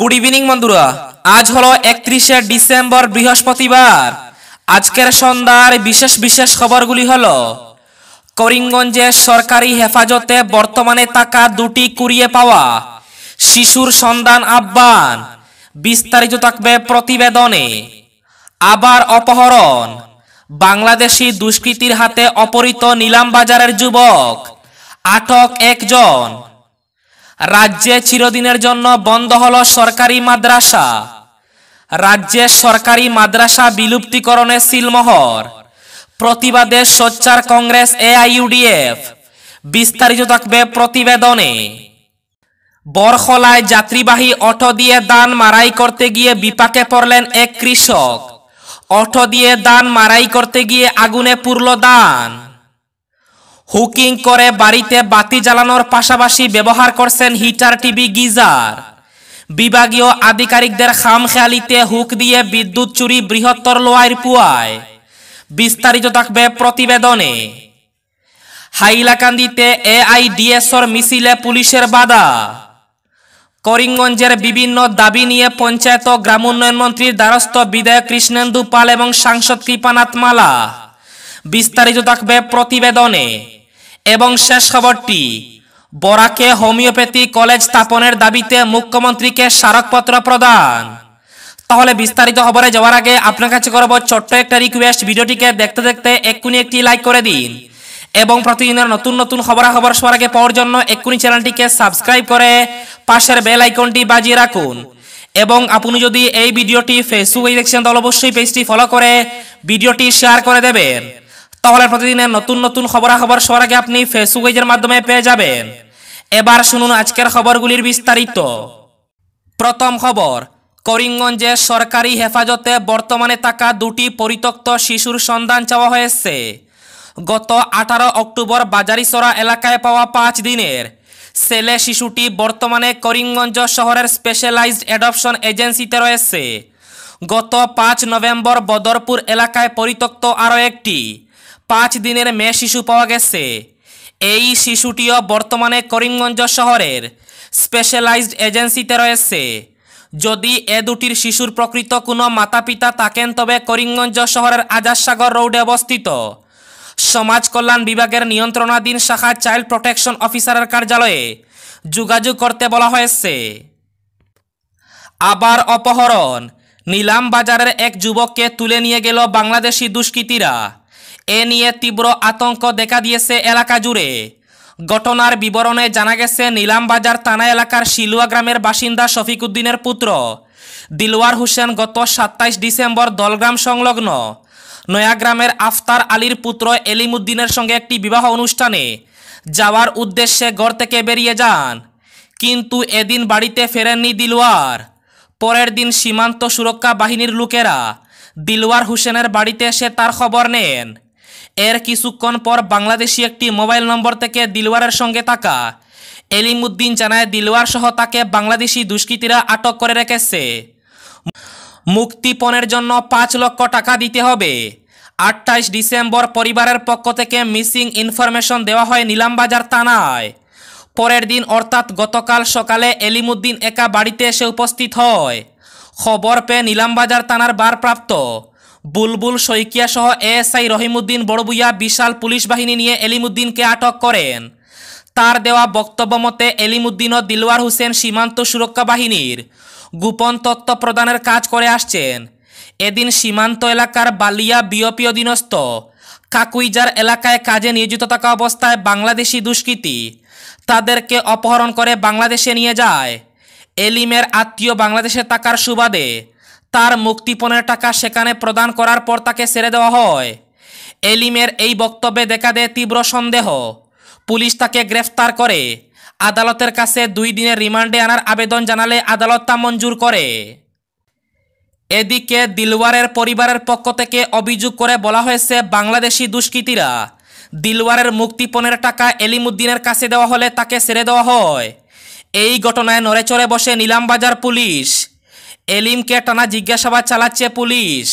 good evening বন্ধুরা আজ হলো একত্রিশে ডিসেম্বর বৃহস্পতিবার আজকের সন্ধ্যার বিশেষ বিশেষ খবরগুলি হল করিমগঞ্জে সরকারি হেফাজতে বর্তমানে থাকা দুটি কুড়িয়ে পাওয়া শিশুর সন্ধান আহ্বান বিস্তারিত থাকবে প্রতিবেদনে আবার অপহরণ বাংলাদেশি দুষ্কৃতির হাতে অপহৃত নিলাম বাজারের যুবক আটক একজন রাজ্যে চিরদিনের জন্য বন্ধ হল সরকারি মাদ্রাসা রাজ্যে সরকারি মাদ্রাসা বিলুপ্তিকরণে সিলমোহর প্রতিবাদে সোচ্চার কংগ্রেস এআইইউডিএফ বিস্তারিত থাকবে প্রতিবেদনে বরখলায় যাত্রীবাহী অটো দিয়ে দান মারাই করতে গিয়ে বিপাকে পড়লেন এক কৃষক অটো দিয়ে দান মারাই করতে গিয়ে আগুনে পুরল দান হুকিং করে বাড়িতে বাতি জ্বালানোর পাশাপাশি ব্যবহার করছেন হিটার টিভি গিজার বিভাগীয় আধিকারিকদের খেয়ালিতে হুক দিয়ে বিদ্যুৎ চুরি বৃহত্তর লোয়ার পুয়ায় বিস্তারিত থাকবে প্রতিবেদনে হাইলাকান্দিতে এআইডিএসর মিছিলে পুলিশের বাধা করিমগঞ্জের বিভিন্ন দাবি নিয়ে পঞ্চায়েত ও গ্রামোন্নয়ন মন্ত্রীর দ্বারস্থ বিধায়ক কৃষ্ণেন্দু পাল এবং সাংসদ কৃপানাথ মালা বিস্তারিত থাকবে প্রতিবেদনে এবং শেষ খবরটি বরাকে হোমিওপ্যাথি কলেজ স্থাপনের দাবিতে মুখ্যমন্ত্রীকে স্মারকপত্র প্রদান তাহলে বিস্তারিত খবরে যাওয়ার আগে আপনার কাছে করব ছোট্ট একটা রিকোয়েস্ট ভিডিওটিকে দেখতে দেখতে এক্ষুনি একটি লাইক করে দিন এবং প্রতিদিনের নতুন নতুন খবরাখবর সবার আগে পাওয়ার জন্য এক্ষুনি চ্যানেলটিকে সাবস্ক্রাইব করে পাশের বেল আইকনটি বাজিয়ে রাখুন এবং আপনি যদি এই ভিডিওটি ফেসবুকে দেখছেন তাহলে অবশ্যই পেজটি ফলো করে ভিডিওটি শেয়ার করে দেবেন তাহলে প্রতিদিনের নতুন নতুন খবরাখবর সবার আগে আপনি ফেসবুক এজের মাধ্যমে পেয়ে যাবেন এবার শুনুন আজকের খবরগুলির বিস্তারিত প্রথম খবর করিমগঞ্জে সরকারি হেফাজতে বর্তমানে থাকা দুটি পরিত্যক্ত শিশুর সন্ধান চাওয়া হয়েছে গত আঠারো অক্টোবর বাজারিসরা এলাকায় পাওয়া পাঁচ দিনের ছেলে শিশুটি বর্তমানে করিমগঞ্জ শহরের স্পেশালাইজড অ্যাডপশন এজেন্সিতে রয়েছে গত পাঁচ নভেম্বর বদরপুর এলাকায় পরিত্যক্ত আরও একটি পাঁচ দিনের মেয়ে শিশু পাওয়া গেছে এই শিশুটিও বর্তমানে করিমগঞ্জ শহরের স্পেশালাইজড এজেন্সিতে রয়েছে যদি এ দুটির শিশুর প্রকৃত কোনো মাতা পিতা থাকেন তবে করিমগঞ্জ শহরের আজাদসাগর রোডে অবস্থিত সমাজ কল্যাণ বিভাগের নিয়ন্ত্রণাধীন শাখা চাইল্ড প্রোটেকশন অফিসারের কার্যালয়ে যোগাযোগ করতে বলা হয়েছে আবার অপহরণ নিলাম বাজারের এক যুবককে তুলে নিয়ে গেল বাংলাদেশি দুষ্কৃতীরা এ নিয়ে তীব্র আতঙ্ক দেখা দিয়েছে এলাকা জুড়ে ঘটনার বিবরণে জানা গেছে নীলামবাজার থানা এলাকার শিলুয়া গ্রামের বাসিন্দা শফিক উদ্দিনের পুত্র দিলওয়ার হোসেন গত সাতাইশ ডিসেম্বর দলগ্রাম সংলগ্ন নয়াগ্রামের আফতার আলীর পুত্র এলিমুদ্দিনের সঙ্গে একটি বিবাহ অনুষ্ঠানে যাওয়ার উদ্দেশ্যে ঘর থেকে বেরিয়ে যান কিন্তু এদিন বাড়িতে ফেরেননি দিলওয়ার পরের দিন সীমান্ত সুরক্ষা বাহিনীর লোকেরা দিলওয়ার হোসেনের বাড়িতে এসে তার খবর নেন এর কিছুক্ষণ পর বাংলাদেশি একটি মোবাইল নম্বর থেকে দিলওয়ারের সঙ্গে থাকা এলিমুদ্দিন জানায় দিলওয়ার সহ তাকে বাংলাদেশি দুষ্কৃতীরা আটক করে রেখেছে মুক্তিপণের জন্য পাঁচ লক্ষ টাকা দিতে হবে আটাইশ ডিসেম্বর পরিবারের পক্ষ থেকে মিসিং ইনফরমেশন দেওয়া হয় নিলামবাজার থানায় পরের দিন অর্থাৎ গতকাল সকালে এলিমুদ্দিন একা বাড়িতে এসে উপস্থিত হয় খবর পেয়ে নিলামবাজার থানার বারপ্রাপ্ত বুলবুল শইকিয়া সহ এএসআই রহিমউদ্দিন বড়বুইয়া বিশাল পুলিশ বাহিনী নিয়ে এলিমুদ্দিনকে আটক করেন তার দেওয়া বক্তব্য মতে এলিমুদ্দিন ও দিলওয়ার হোসেন সীমান্ত সুরক্ষা বাহিনীর গোপন তত্ত্ব প্রদানের কাজ করে আসছেন এদিন সীমান্ত এলাকার বালিয়া বিওপি অধীনস্থ কাকুইজার এলাকায় কাজে নিয়োজিত থাকা অবস্থায় বাংলাদেশি দুষ্কৃতী তাদেরকে অপহরণ করে বাংলাদেশে নিয়ে যায় এলিমের আত্মীয় বাংলাদেশে থাকার সুবাদে তার মুক্তিপণের টাকা সেখানে প্রদান করার পর তাকে ছেড়ে দেওয়া হয় এলিমের এই বক্তব্যে দেখা দেয় তীব্র সন্দেহ পুলিশ তাকে গ্রেফতার করে আদালতের কাছে দুই দিনের রিমান্ডে আনার আবেদন জানালে আদালত তা মঞ্জুর করে এদিকে দিলওয়ারের পরিবারের পক্ষ থেকে অভিযোগ করে বলা হয়েছে বাংলাদেশি দুষ্কৃতীরা দিলওয়ারের মুক্তিপণের টাকা এলিমুদ্দিনের কাছে দেওয়া হলে তাকে ছেড়ে দেওয়া হয় এই ঘটনায় নড়েচড়ে বসে নিলামবাজার পুলিশ এলিমকে টানা জিজ্ঞাসাবাদ চালাচ্ছে পুলিশ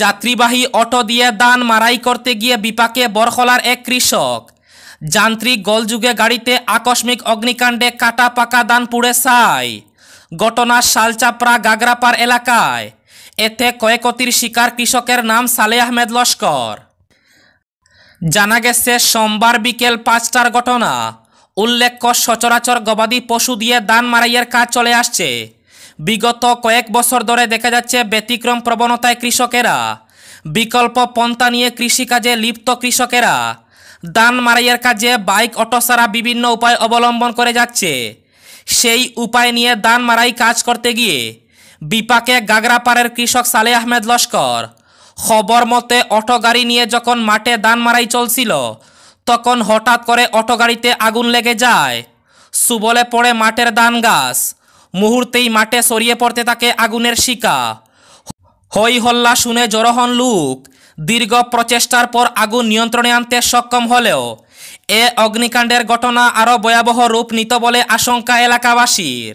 যাত্রীবাহী অটো দিয়ে দান মারাই করতে গিয়ে বিপাকে বরখলার এক কৃষক যান্ত্রিক গোলযুগে গাড়িতে আকস্মিক অগ্নিকাণ্ডে কাটা পাকা দান পুড়ে সাই ঘটনা শালচাপড়া গাগরাপার এলাকায় এতে কয়েকতির শিকার কৃষকের নাম সালে আহমেদ লস্কর জানা গেছে সোমবার বিকেল পাঁচটার ঘটনা উল্লেখ্য সচরাচর গবাদি পশু দিয়ে দান মারাইয়ের কাজ চলে আসছে বিগত কয়েক বছর ধরে দেখা যাচ্ছে ব্যতিক্রম প্রবণতায় কৃষকেরা বিকল্প পন্থা নিয়ে কৃষিকাজে লিপ্ত কৃষকেরা দান মারাইয়ের কাজে বাইক অটো ছাড়া বিভিন্ন উপায় অবলম্বন করে যাচ্ছে সেই উপায় নিয়ে দান মারাই কাজ করতে গিয়ে বিপাকে গাগরাপাড়ের কৃষক সালে আহমেদ লস্কর খবর মতে অটো গাড়ি নিয়ে যখন মাঠে দান মারাই চলছিল তখন হঠাৎ করে অটো গাড়িতে আগুন লেগে যায় সুবলে পড়ে মাঠের দান গাছ মুহূর্তেই মাঠে সরিয়ে পড়তে থাকে আগুনের শিকা হই হল্লা শুনে জড়ো হন লুক দীর্ঘ প্রচেষ্টার পর আগুন নিয়ন্ত্রণে আনতে সক্ষম হলেও এ অগ্নিকাণ্ডের ঘটনা আরও ভয়াবহ রূপ নিত বলে আশঙ্কা এলাকাবাসীর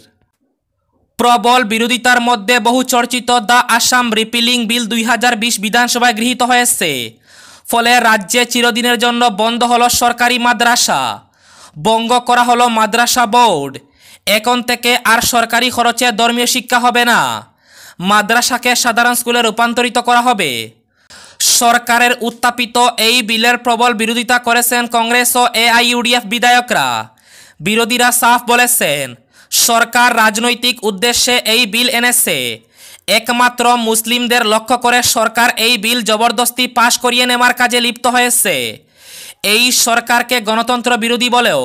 প্রবল বিরোধিতার মধ্যে বহু চর্চিত দ্য আসাম রিপিলিং বিল দুই বিধানসভায় গৃহীত হয়েছে ফলে রাজ্যে চিরদিনের জন্য বন্ধ হল সরকারি মাদ্রাসা বঙ্গ করা হলো মাদ্রাসা বোর্ড এখন থেকে আর সরকারি খরচে ধর্মীয় শিক্ষা হবে না মাদ্রাসাকে সাধারণ স্কুলে রূপান্তরিত করা হবে সরকারের উত্থাপিত এই বিলের প্রবল বিরোধিতা করেছেন কংগ্রেস ও এআইইউডিএফ বিধায়করা বিরোধীরা সাফ বলেছেন সরকার রাজনৈতিক উদ্দেশ্যে এই বিল এনেছে একমাত্র মুসলিমদের লক্ষ্য করে সরকার এই বিল জবরদস্তি পাশ করিয়ে নেওয়ার কাজে লিপ্ত হয়েছে এই সরকারকে গণতন্ত্র বিরোধী বলেও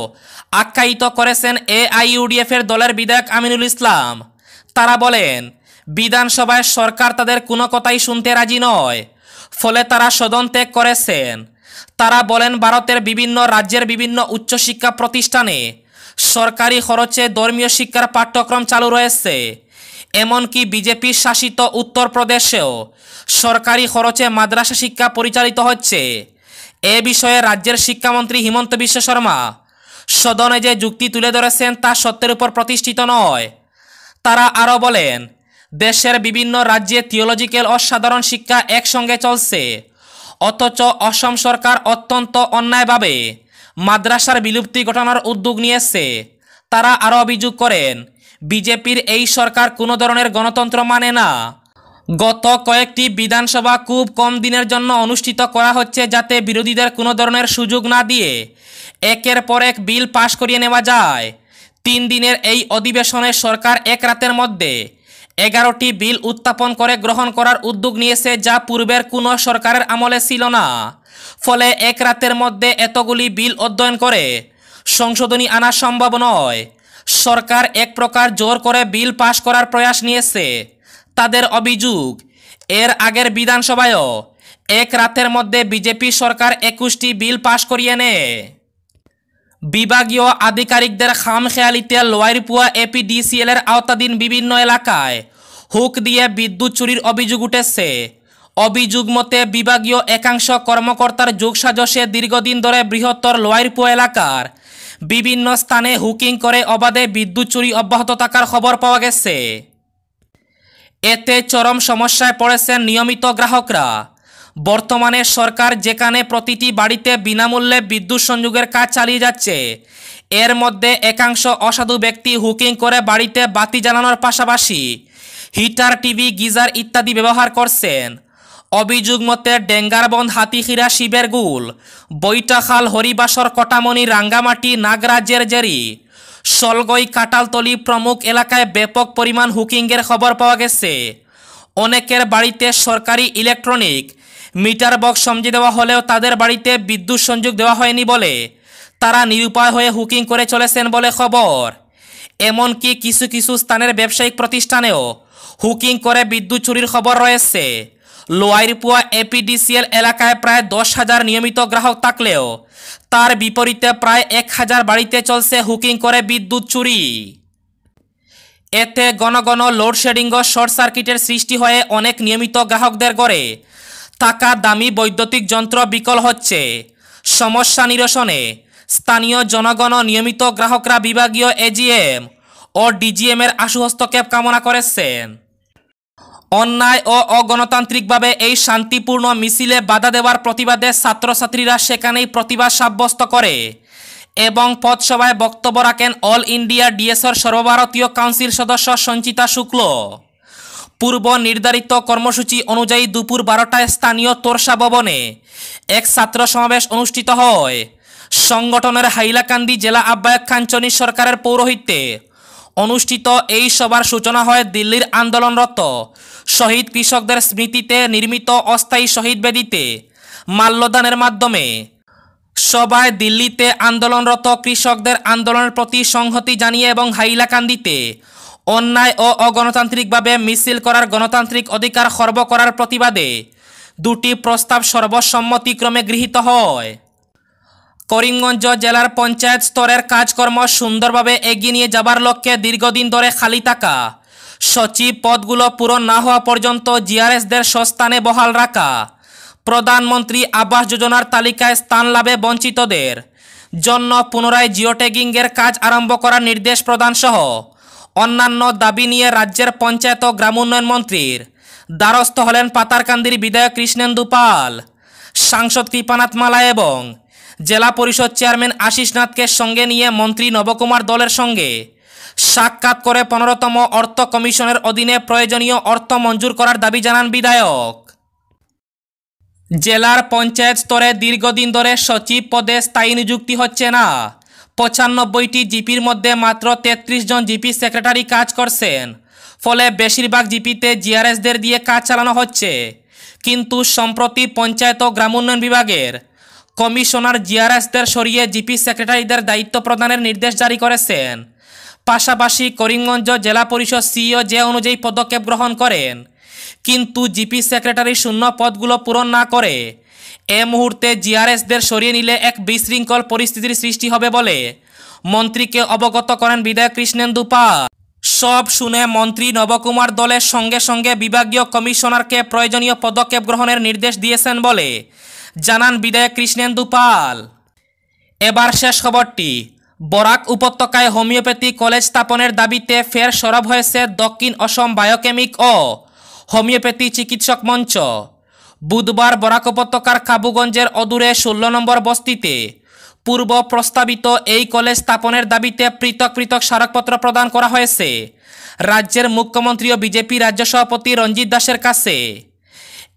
আখ্যায়িত করেছেন এআইইউডিএফের দলের বিধায়ক আমিনুল ইসলাম তারা বলেন বিধানসভায় সরকার তাদের কোনো কথাই শুনতে রাজি নয় ফলে তারা সদন ত্যাগ করেছেন তারা বলেন ভারতের বিভিন্ন রাজ্যের বিভিন্ন উচ্চশিক্ষা প্রতিষ্ঠানে সরকারি খরচে ধর্মীয় শিক্ষার পাঠ্যক্রম চালু রয়েছে এমনকি বিজেপি শাসিত উত্তরপ্রদেশেও সরকারি খরচে মাদ্রাসা শিক্ষা পরিচালিত হচ্ছে এ বিষয়ে রাজ্যের শিক্ষামন্ত্রী হিমন্ত বিশ্ব শর্মা সদনে যে যুক্তি তুলে ধরেছেন তা সত্যের উপর প্রতিষ্ঠিত নয় তারা আরও বলেন দেশের বিভিন্ন রাজ্যে থিওলজিক্যাল অসাধারণ শিক্ষা একসঙ্গে চলছে অথচ অসম সরকার অত্যন্ত অন্যায়ভাবে মাদ্রাসার বিলুপ্তি ঘটানোর উদ্যোগ নিয়েছে তারা আরও অভিযোগ করেন বিজেপির এই সরকার কোনো ধরনের গণতন্ত্র মানে না গত কয়েকটি বিধানসভা খুব কম দিনের জন্য অনুষ্ঠিত করা হচ্ছে যাতে বিরোধীদের কোনো ধরনের সুযোগ না দিয়ে একের পর এক বিল পাশ করিয়ে নেওয়া যায় তিন দিনের এই অধিবেশনে সরকার এক রাতের মধ্যে এগারোটি বিল উত্থাপন করে গ্রহণ করার উদ্যোগ নিয়েছে যা পূর্বের কোনো সরকারের আমলে ছিল না ফলে এক রাতের মধ্যে এতগুলি বিল অধ্যয়ন করে সংশোধনী আনা সম্ভব নয় সরকার এক প্রকার জোর করে বিল পাশ করার প্রয়াস নিয়েছে তাদের অভিযোগ এর আগের বিধানসভায়ও এক রাতের মধ্যে বিজেপি সরকার একুশটি বিল পাশ করিয়ে নেয় বিভাগীয় আধিকারিকদের খামখেয়ালিতে লোয়ারপুয়া এপিডিসিএলের আওতাধীন বিভিন্ন এলাকায় হুক দিয়ে বিদ্যুৎ চুরির অভিযোগ উঠেছে অভিযোগ মতে বিভাগীয় একাংশ কর্মকর্তার যোগসাজসে দীর্ঘদিন ধরে বৃহত্তর লোয়ারপুয়া এলাকার বিভিন্ন স্থানে হুকিং করে অবাধে বিদ্যুৎ চুরি অব্যাহত থাকার খবর পাওয়া গেছে এতে চরম সমস্যায় পড়েছেন নিয়মিত গ্রাহকরা বর্তমানে সরকার যেখানে প্রতিটি বাড়িতে বিনামূল্যে বিদ্যুৎ সংযোগের কাজ চালিয়ে যাচ্ছে এর মধ্যে একাংশ অসাধু ব্যক্তি হুকিং করে বাড়িতে বাতি জ্বালানোর পাশাপাশি হিটার টিভি গিজার ইত্যাদি ব্যবহার করছেন অভিযোগ মতে ডেঙ্গারবন হাতিখিরা শিবের গুল বৈটাখাল হরিবাসর কটামণি রাঙ্গামাটি নাগরাজ্যের জেরি সলগই কাটালতলি প্রমুখ এলাকায় ব্যাপক পরিমাণ হুকিংয়ের খবর পাওয়া গেছে অনেকের বাড়িতে সরকারি ইলেকট্রনিক মিটার বক্স সমঝে দেওয়া হলেও তাদের বাড়িতে বিদ্যুৎ সংযোগ দেওয়া হয়নি বলে তারা নিরুপায় হয়ে হুকিং করে চলেছেন বলে খবর এমনকি কিছু কিছু স্থানের ব্যবসায়িক প্রতিষ্ঠানেও হুকিং করে বিদ্যুৎ চুরির খবর রয়েছে লোয়াইরপুয়া এপিডিসিএল এলাকায় প্রায় দশ হাজার নিয়মিত গ্রাহক থাকলেও তার বিপরীতে প্রায় এক হাজার বাড়িতে চলছে হুকিং করে বিদ্যুৎ চুরি এতে গণগণ ঘন লোডশেডিং ও শর্ট সার্কিটের সৃষ্টি হয়ে অনেক নিয়মিত গ্রাহকদের গড়ে থাকা দামি বৈদ্যুতিক যন্ত্র বিকল হচ্ছে সমস্যা নিরসনে স্থানীয় জনগণ নিয়মিত গ্রাহকরা বিভাগীয় এজিএম ও ডিজিএমের আশু হস্তক্ষেপ কামনা করেছেন অন্যায় ও অগণতান্ত্রিকভাবে এই শান্তিপূর্ণ মিছিলে বাধা দেওয়ার প্রতিবাদে ছাত্রছাত্রীরা সেখানেই প্রতিবাদ সাব্যস্ত করে এবং পথসভায় বক্তব্য রাখেন অল ইন্ডিয়া ডিএসর সর্বভারতীয় কাউন্সিল সদস্য সঞ্চিতা শুক্ল পূর্ব নির্ধারিত কর্মসূচি অনুযায়ী দুপুর বারোটায় স্থানীয় তোরসা ভবনে এক ছাত্র সমাবেশ অনুষ্ঠিত হয় সংগঠনের হাইলাকান্দি জেলা আহ্বায়ক খাঞ্চনি সরকারের পৌরোহিত্যে অনুষ্ঠিত এই সভার সূচনা হয় দিল্লির আন্দোলনরত শহীদ কৃষকদের স্মৃতিতে নির্মিত অস্থায়ী শহীদ বেদিতে মাল্যদানের মাধ্যমে সবাই দিল্লিতে আন্দোলনরত কৃষকদের আন্দোলনের প্রতি সংহতি জানিয়ে এবং হাইলাকান্দিতে অন্যায় ও অগণতান্ত্রিকভাবে মিছিল করার গণতান্ত্রিক অধিকার খর্ব করার প্রতিবাদে দুটি প্রস্তাব সর্বসম্মতিক্রমে গৃহীত হয় করিমগঞ্জ জেলার পঞ্চায়েত স্তরের কাজকর্ম সুন্দরভাবে এগিয়ে নিয়ে যাবার লক্ষ্যে দীর্ঘদিন ধরে খালি থাকা সচিব পদগুলো পূরণ না হওয়া পর্যন্ত জিআরএসদের সস্তানে বহাল রাখা প্রধানমন্ত্রী আবাস যোজনার তালিকায় স্থান লাভে বঞ্চিতদের জন্য পুনরায় জিওটেগিংয়ের কাজ আরম্ভ করার নির্দেশ প্রদানসহ অন্যান্য দাবি নিয়ে রাজ্যের পঞ্চায়েত ও গ্রামোন্নয়ন মন্ত্রীর দ্বারস্থ হলেন পাতারকান্দির বিধায়ক কৃষ্ণেন্দু পাল সাংসদ কৃপানাথ মালা এবং জেলা পরিষদ চেয়ারম্যান আশিস নাথকে সঙ্গে নিয়ে মন্ত্রী নবকুমার দলের সঙ্গে সাক্ষাৎ করে পনেরোতম অর্থ কমিশনের অধীনে প্রয়োজনীয় অর্থ মঞ্জুর করার দাবি জানান বিধায়ক জেলার পঞ্চায়েত স্তরে দীর্ঘদিন ধরে সচিব পদে স্থায়ী নিযুক্তি হচ্ছে না পঁচানব্বইটি জিপির মধ্যে মাত্র ৩৩ জন জিপি সেক্রেটারি কাজ করছেন ফলে বেশিরভাগ জিপিতে জিআরএসদের দিয়ে কাজ চালানো হচ্ছে কিন্তু সম্প্রতি পঞ্চায়েত ও গ্রামোন্নয়ন বিভাগের কমিশনার জিআরএসদের সরিয়ে জিপি সেক্রেটারিদের দায়িত্ব প্রদানের নির্দেশ জারি করেছেন পাশাপাশি করিমগঞ্জ জেলা পরিষদ সিইও যে অনুযায়ী পদক্ষেপ গ্রহণ করেন কিন্তু জিপি সেক্রেটারি শূন্য পদগুলো পূরণ না করে এ মুহূর্তে জিআরএসদের সরিয়ে নিলে এক বিশৃঙ্খল পরিস্থিতির সৃষ্টি হবে বলে মন্ত্রীকে অবগত করেন বিধায়ক কৃষ্ণেন্দু পাল সব শুনে মন্ত্রী নবকুমার দলের সঙ্গে সঙ্গে বিভাগীয় কমিশনারকে প্রয়োজনীয় পদক্ষেপ গ্রহণের নির্দেশ দিয়েছেন বলে জানান বিধায়ক কৃষ্ণেন্দু পাল এবার শেষ খবরটি বরাক উপত্যকায় হোমিওপ্যাথি কলেজ স্থাপনের দাবিতে ফের সরব হয়েছে দক্ষিণ অসম বায়োকেমিক ও হোমিওপ্যাথি চিকিৎসক মঞ্চ বুধবার বরাক উপত্যকার খাবুগঞ্জের অদূরে ষোলো নম্বর বস্তিতে পূর্ব প্রস্তাবিত এই কলেজ স্থাপনের দাবিতে পৃথক পৃথক স্মারকপত্র প্রদান করা হয়েছে রাজ্যের মুখ্যমন্ত্রী ও বিজেপি রাজ্য সভাপতি রঞ্জিত দাসের কাছে